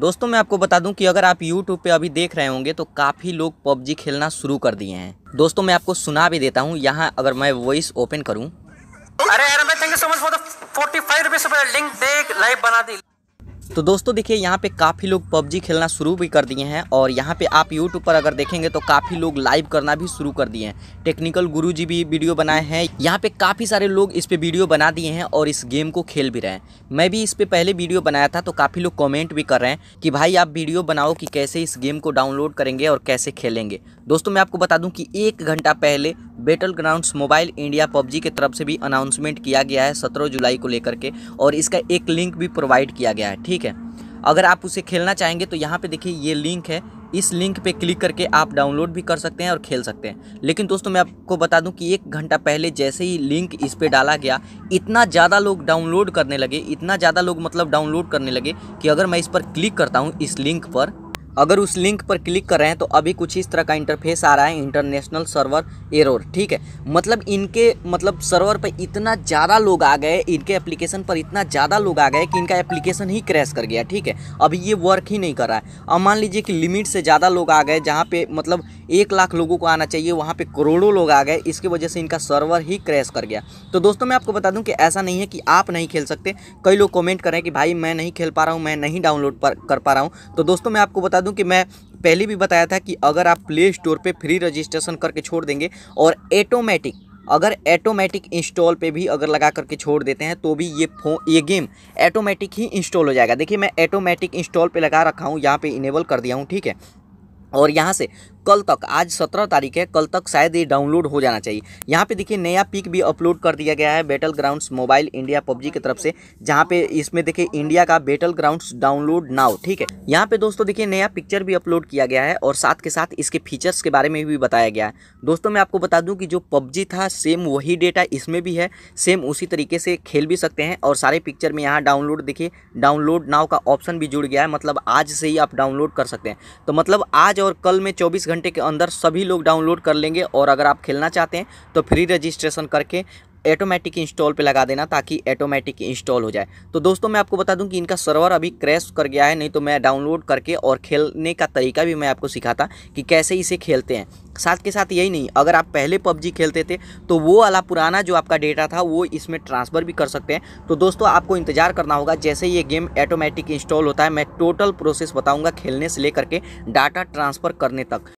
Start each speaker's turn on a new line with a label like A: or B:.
A: दोस्तों मैं आपको बता दूं कि अगर आप YouTube पे अभी देख रहे होंगे तो काफ़ी लोग PUBG खेलना शुरू कर दिए हैं दोस्तों मैं आपको सुना भी देता हूं यहां अगर मैं वॉइस ओपन करूं अरे यार मैं thank you so much for the 45 rupees पर लिंक देख लाइव बना दी तो दोस्तों देखिए यहाँ पे काफ़ी लोग पबजी खेलना शुरू भी कर दिए हैं और यहाँ पे आप यूट्यूब पर अगर देखेंगे तो काफ़ी लोग लाइव करना भी शुरू कर दिए हैं टेक्निकल गुरु जी भी वीडियो बनाए हैं यहाँ पे काफ़ी सारे लोग इस पर वीडियो बना दिए हैं और इस गेम को खेल भी रहे हैं मैं भी इस पर पहले वीडियो बनाया था तो काफ़ी लोग कॉमेंट भी कर रहे हैं कि भाई आप वीडियो बनाओ कि कैसे इस गेम को डाउनलोड करेंगे और कैसे खेलेंगे दोस्तों मैं आपको बता दूँ कि एक घंटा पहले Battlegrounds Mobile India PUBG के तरफ से भी अनाउंसमेंट किया गया है सत्रह जुलाई को लेकर के और इसका एक लिंक भी प्रोवाइड किया गया है ठीक अगर आप उसे खेलना चाहेंगे तो यहाँ पे देखिए ये लिंक है इस लिंक पे क्लिक करके आप डाउनलोड भी कर सकते हैं और खेल सकते हैं लेकिन दोस्तों मैं आपको बता दूं कि एक घंटा पहले जैसे ही लिंक इस पर डाला गया इतना ज़्यादा लोग डाउनलोड करने लगे इतना ज़्यादा लोग मतलब डाउनलोड करने लगे कि अगर मैं इस पर क्लिक करता हूँ इस लिंक पर अगर उस लिंक पर क्लिक कर रहे हैं तो अभी कुछ इस तरह का इंटरफेस आ रहा है इंटरनेशनल सर्वर एरर ठीक है मतलब इनके मतलब सर्वर पर इतना ज़्यादा लोग आ गए इनके एप्लीकेशन पर इतना ज़्यादा लोग आ गए कि इनका एप्लीकेशन ही क्रैश कर गया ठीक है अभी ये वर्क ही नहीं कर रहा है अब मान लीजिए कि लिमिट से ज़्यादा लोग आ गए जहाँ पर मतलब एक लाख लोगों को आना चाहिए वहाँ पर करोड़ों लोग आ गए इसकी वजह से इनका सर्वर ही क्रैश कर गया तो दोस्तों मैं आपको बता दूँ कि ऐसा नहीं है कि आप नहीं खेल सकते कई लोग कमेंट कर रहे हैं कि भाई मैं नहीं खेल पा रहा हूँ मैं नहीं डाउनलोड कर पा रहा हूँ तो दोस्तों मैं आपको बता दूं कि मैं पहले भी बताया था कि अगर आप प्ले स्टोर पे फ्री रजिस्ट्रेशन करके छोड़ देंगे और ऐटोमेटिक अगर ऐटोमेटिक इंस्टॉल पे भी अगर लगा करके छोड़ देते हैं तो भी ये फो ये गेम ऐटोमेटिक ही इंस्टॉल हो जाएगा देखिए मैं ऐटोमेटिक इंस्टॉल पे लगा रखा हूँ यहाँ पे इनेबल कर दिया हूँ ठीक है और यहाँ से कल तक आज सत्रह तारीख है कल तक शायद ये डाउनलोड हो जाना चाहिए यहाँ पे देखिए नया पिक भी अपलोड कर दिया गया है Battlegrounds Mobile India PUBG की तरफ से जहाँ पे इसमें देखिए इंडिया का बैटल ग्राउंड्स डाउनलोड नाउ ठीक है यहाँ पे दोस्तों देखिए नया पिक्चर भी अपलोड किया गया है और साथ के साथ इसके फीचर्स के बारे में भी बताया गया है दोस्तों मैं आपको बता दूँ कि जो पबजी था सेम वही डेटा इसमें भी है सेम उसी तरीके से खेल भी सकते हैं और सारे पिक्चर में यहाँ डाउनलोड देखिए डाउनलोड नाव का ऑप्शन भी जुड़ गया है मतलब आज से ही आप डाउनलोड कर सकते हैं तो मतलब आज और कल में चौबीस घंटे के अंदर सभी लोग डाउनलोड कर लेंगे और अगर आप खेलना चाहते हैं तो फ्री रजिस्ट्रेशन करके ऑटोमेटिक इंस्टॉल पे लगा देना ताकि ऑटोमेटिक इंस्टॉल हो जाए तो दोस्तों मैं आपको बता दूं कि इनका सर्वर अभी क्रैश कर गया है नहीं तो मैं डाउनलोड करके और खेलने का तरीका भी मैं आपको सिखाता कि कैसे इसे खेलते हैं साथ के साथ यही नहीं अगर आप पहले पबजी खेलते थे तो वो वाला पुराना जो आपका डेटा था वो इसमें ट्रांसफ़र भी कर सकते हैं तो दोस्तों आपको इंतज़ार करना होगा जैसे ये गेम ऑटोमेटिक इंस्टॉल होता है मैं टोटल प्रोसेस बताऊँगा खेलने से लेकर के डाटा ट्रांसफ़र करने तक